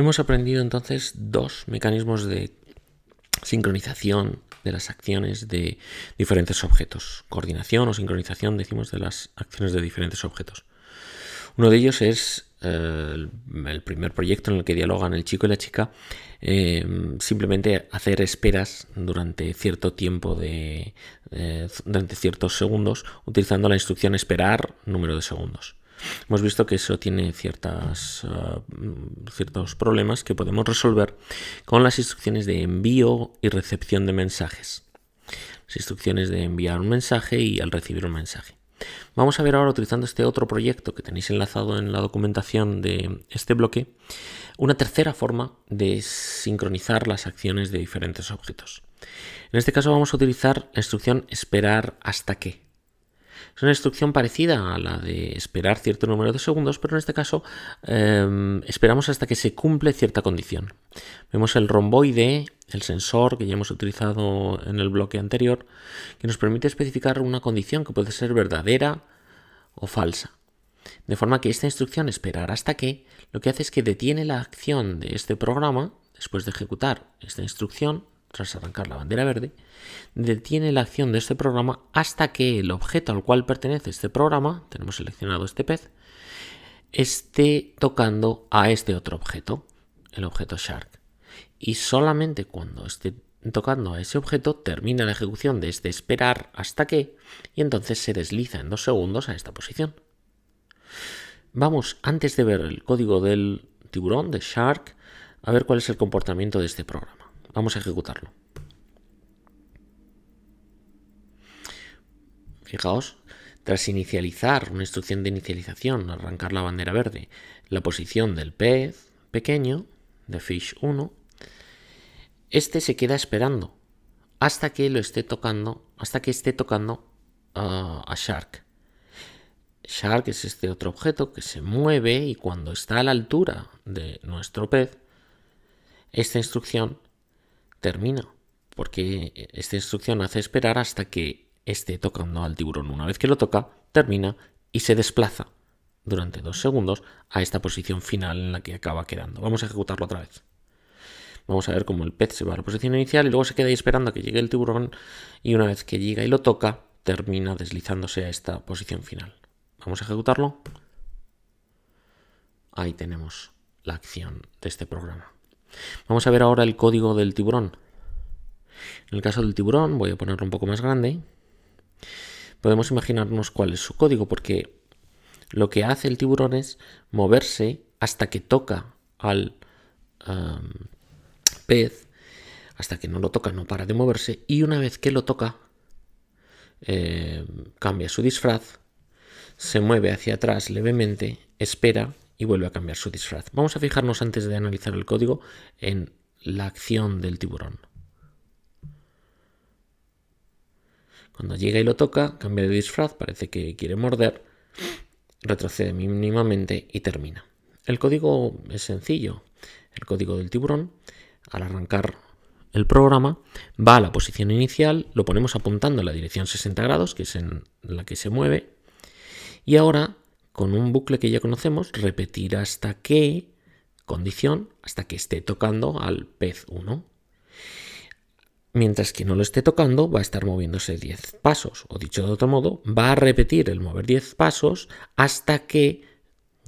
Hemos aprendido entonces dos mecanismos de sincronización de las acciones de diferentes objetos. Coordinación o sincronización, decimos, de las acciones de diferentes objetos. Uno de ellos es eh, el primer proyecto en el que dialogan el chico y la chica, eh, simplemente hacer esperas durante cierto tiempo de. Eh, durante ciertos segundos, utilizando la instrucción esperar número de segundos hemos visto que eso tiene eh, ciertos problemas que podemos resolver con las instrucciones de envío y recepción de mensajes. Las instrucciones de enviar un mensaje y al recibir un mensaje. Vamos a ver ahora, utilizando este otro proyecto que tenéis enlazado en la documentación de este bloque, una tercera forma de sincronizar las acciones de diferentes objetos. En este caso vamos a utilizar la instrucción esperar hasta que. Es una instrucción parecida a la de esperar cierto número de segundos, pero en este caso em, esperamos hasta que se cumple cierta condición. Vemos el romboide, el sensor que ya hemos utilizado en el bloque anterior, que nos permite especificar una condición que puede ser verdadera o falsa. De forma que esta instrucción esperar hasta que lo que hace es que detiene la acción de este programa después de ejecutar esta instrucción tras arrancar la bandera verde, detiene la acción de este programa hasta que el objeto al cual pertenece este programa, tenemos seleccionado este pez, esté tocando a este otro objeto, el objeto Shark. Y solamente cuando esté tocando a ese objeto termina la ejecución de este esperar hasta que y entonces se desliza en dos segundos a esta posición. Vamos, antes de ver el código del tiburón, de Shark, a ver cuál es el comportamiento de este programa. Vamos a ejecutarlo. Fijaos, tras inicializar una instrucción de inicialización, arrancar la bandera verde, la posición del pez pequeño, de fish 1, este se queda esperando hasta que lo esté tocando, hasta que esté tocando ah, a shark. Shark es este otro objeto que se mueve y cuando está a la altura de nuestro pez, esta instrucción termina, porque esta instrucción hace esperar hasta que esté tocando al tiburón. Una vez que lo toca, termina y se desplaza durante dos segundos a esta posición final en la que acaba quedando. Vamos a ejecutarlo otra vez. Vamos a ver cómo el pez se va a la posición inicial y luego se queda ahí esperando a que llegue el tiburón y una vez que llega y lo toca, termina deslizándose a esta posición final. Vamos a ejecutarlo. Ahí tenemos la acción de este programa. Vamos a ver ahora el código del tiburón. En el caso del tiburón, voy a ponerlo un poco más grande. Podemos imaginarnos cuál es su código, porque lo que hace el tiburón es moverse hasta que toca al pez, hasta que no lo toca, no para de moverse, y una vez que lo toca, eh, cambia su disfraz, se mueve hacia atrás levemente, espera y vuelve a cambiar su disfraz. Vamos a fijarnos antes de analizar el código en la acción del tiburón. Cuando llega y lo toca, cambia de disfraz, parece que quiere morder, retrocede mínimamente y termina. El código es sencillo. El código del tiburón, al arrancar el programa, va a la posición inicial, lo ponemos apuntando en la dirección 60 grados, que es en la que se mueve, y ahora con un bucle que ya conocemos, repetir hasta que, condición, hasta que esté tocando al pez 1. Mientras que no lo esté tocando, va a estar moviéndose 10 pasos, o dicho de otro modo, va a repetir el mover 10 pasos hasta que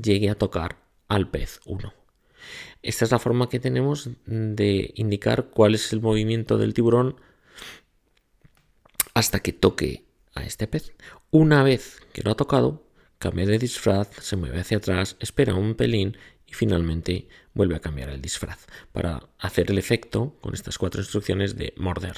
llegue a tocar al pez 1. Esta es la forma que tenemos de indicar cuál es el movimiento del tiburón hasta que toque a este pez. Una vez que lo ha tocado, cambia de disfraz, se mueve hacia atrás, espera un pelín y finalmente vuelve a cambiar el disfraz para hacer el efecto con estas cuatro instrucciones de morder.